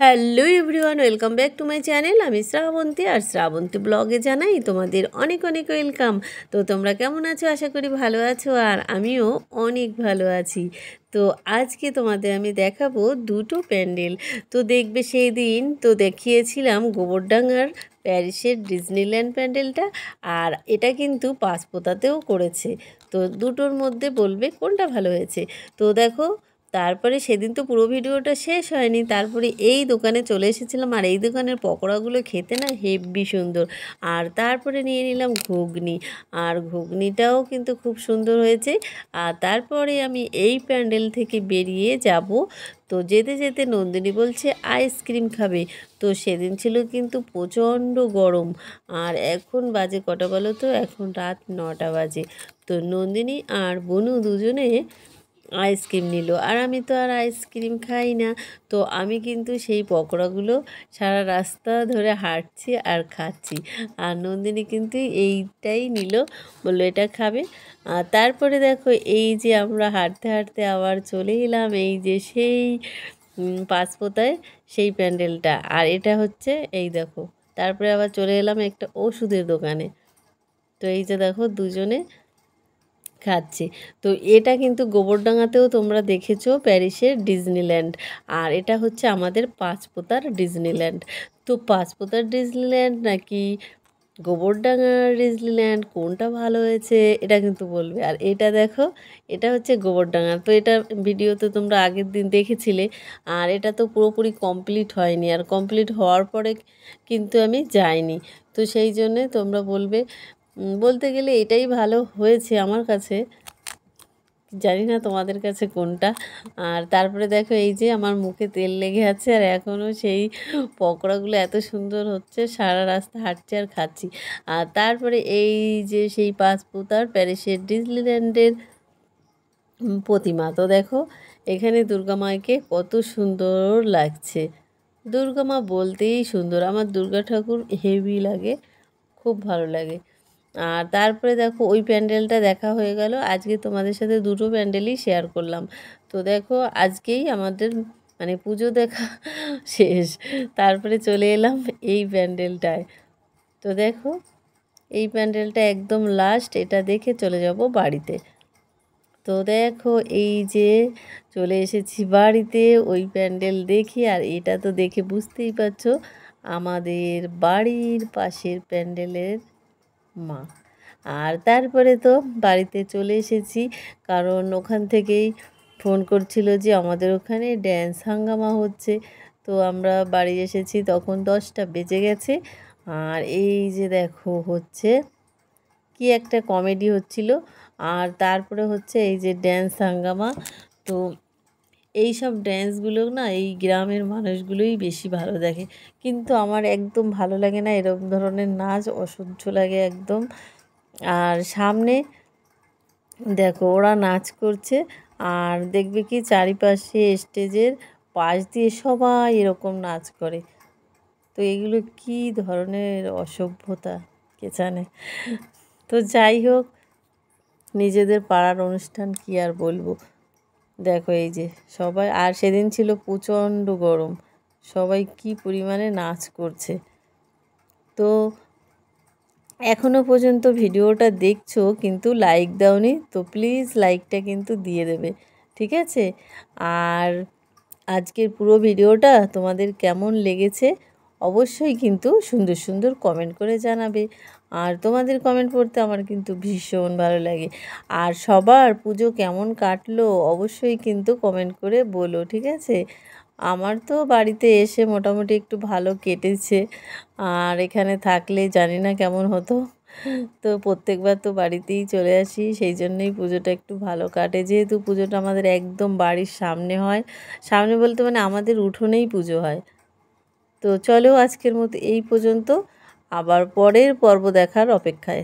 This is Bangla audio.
hello everyone welcome back to my channel আমি শ্রাবন্তী আর শ্রাবন্তী ব্লগে জানাই তোমাদের অনেক অনেক ওয়েলকাম তো তোমরা কেমন আছো আশা করি ভালো আছো আর আমিও অনেক ভালো আছি তো আজকে তোমাদের আমি দেখাবো দুটো প্যান্ডেল তো দেখবে সেই দিন তো দেখিয়েছিলাম গোবরডাঙ্গার প্যারিসের ডিজনিল্যান্ড প্যান্ডেলটা আর এটা কিন্তু পাসপোতাতেও করেছে তো দুটোর মধ্যে বলবে কোনটা ভালো হয়েছে তো দেখো তারপরে সেদিন তো পুরো ভিডিওটা শেষ হয়নি তারপরে এই দোকানে চলে এসেছিলাম আর এই দোকানের পকোড়াগুলো খেতে না হেব্বি সুন্দর আর তারপরে নিয়ে নিলাম ঘুগনি আর ঘুগনিটাও কিন্তু খুব সুন্দর হয়েছে আর তারপরে আমি এই প্যান্ডেল থেকে বেরিয়ে যাব তো যেতে যেতে নন্দিনী বলছে আইসক্রিম খাবে তো সেদিন ছিল কিন্তু প্রচণ্ড গরম আর এখন বাজে কটা বলো তো এখন রাত নটা বাজে তো নন্দিনী আর বনু দুজনে আইসক্রিম নিল আর আমি তো আর আইসক্রিম খাই না তো আমি কিন্তু সেই পকোড়াগুলো সারা রাস্তা ধরে হাঁটছি আর খাচ্ছি আর নন্দিনী কিন্তু এইটাই নিল বললো এটা খাবে আর তারপরে দেখো এই যে আমরা হাঁটতে হাঁটতে আবার চলে এলাম এই যে সেই পাঁচপোতায় সেই প্যান্ডেলটা আর এটা হচ্ছে এই দেখো তারপরে আবার চলে এলাম একটা ওষুধের দোকানে তো এই যে দেখো দুজনে খাচ্ছে তো এটা কিন্তু গোবরডাঙ্গাতেও তোমরা দেখেছো প্যারিসের ডিজনিল্যান্ড আর এটা হচ্ছে আমাদের পাঁচপোতার ডিজনিল্যান্ড তো পাঁচপোতার ডিজনিল্যান্ড নাকি গোবরডাঙ্গার ডিজনিল্যান্ড কোনটা ভালো হয়েছে এটা কিন্তু বলবে আর এটা দেখো এটা হচ্ছে গোবরডাঙ্গা তো এটা ভিডিও তো তোমরা আগের দিন দেখেছিলে আর এটা তো পুরোপুরি কমপ্লিট হয়নি আর কমপ্লিট হওয়ার পরে কিন্তু আমি যাইনি তো সেই জন্যে তোমরা বলবে বলতে গেলে এটাই ভালো হয়েছে আমার কাছে জানি না তোমাদের কাছে কোনটা আর তারপরে দেখো এই যে আমার মুখে তেল লেগে আছে আর এখনও সেই পকোড়াগুলো এত সুন্দর হচ্ছে সারা রাস্তা হাঁটছি আর খাচ্ছি আর তারপরে এই যে সেই পাঁচপুতার প্যারিসের ডিজনিল্যান্ডের প্রতিমা তো দেখো এখানে দুর্গা মাকে কত সুন্দর লাগছে দুর্গা মা বলতেই সুন্দর আমার দুর্গা ঠাকুর হেভি লাগে খুব ভালো লাগে আর তারপরে দেখো ওই প্যান্ডেলটা দেখা হয়ে গেল আজকে তোমাদের সাথে দুটো প্যান্ডেলই শেয়ার করলাম তো দেখো আজকেই আমাদের মানে পুজো দেখা শেষ তারপরে চলে এলাম এই প্যান্ডেলটায় তো দেখো এই প্যান্ডেলটা একদম লাস্ট এটা দেখে চলে যাব বাড়িতে তো দেখো এই যে চলে এসেছি বাড়িতে ওই প্যান্ডেল দেখি আর এটা তো দেখে বুঝতেই পারছো আমাদের বাড়ির পাশের প্যান্ডেলের মা আর তারপরে তো বাড়িতে চলে এসেছি কারণ ওখান থেকেই ফোন করছিল যে আমাদের ওখানে ড্যান্স হাঙ্গামা হচ্ছে তো আমরা বাড়ি এসেছি তখন দশটা বেজে গেছে আর এই যে দেখো হচ্ছে কি একটা কমেডি হচ্ছিল আর তারপরে হচ্ছে এই যে ড্যান্স হাঙ্গামা তো এই সব ড্যান্সগুলো না এই গ্রামের মানুষগুলোই বেশি ভালো দেখে কিন্তু আমার একদম ভালো লাগে না এরকম ধরনের নাচ অসহ্য লাগে একদম আর সামনে দেখো ওরা নাচ করছে আর দেখবে কি চারিপাশে স্টেজের পাশ দিয়ে সবাই এরকম নাচ করে তো এগুলো কি ধরনের অসভ্যতা কে জানে তো যাই হোক নিজেদের পাড়ার অনুষ্ঠান কি আর বলবো দেখো এই যে সবাই আর সেদিন ছিল প্রচণ্ড গরম সবাই কি পরিমাণে নাচ করছে তো এখনও পর্যন্ত ভিডিওটা দেখছো কিন্তু লাইক দাওনি তো প্লিজ লাইকটা কিন্তু দিয়ে দেবে ঠিক আছে আর আজকের পুরো ভিডিওটা তোমাদের কেমন লেগেছে অবশ্যই কিন্তু সুন্দর সুন্দর কমেন্ট করে জানাবে আর তোমাদের কমেন্ট পড়তে আমার কিন্তু ভীষণ ভালো লাগে আর সবার পুজো কেমন কাটলো অবশ্যই কিন্তু কমেন্ট করে বলো ঠিক আছে আমার তো বাড়িতে এসে মোটামুটি একটু ভালো কেটেছে আর এখানে থাকলে জানি না কেমন হতো তো প্রত্যেকবার তো বাড়িতেই চলে আসি সেই জন্যই পুজোটা একটু ভালো কাটে যেহেতু পুজোটা আমাদের একদম বাড়ির সামনে হয় সামনে বলতে মানে আমাদের উঠোনেই পুজো হয় তো চলো আজকের মতো এই পর্যন্ত আবার পরের পর্ব দেখার অপেক্ষায়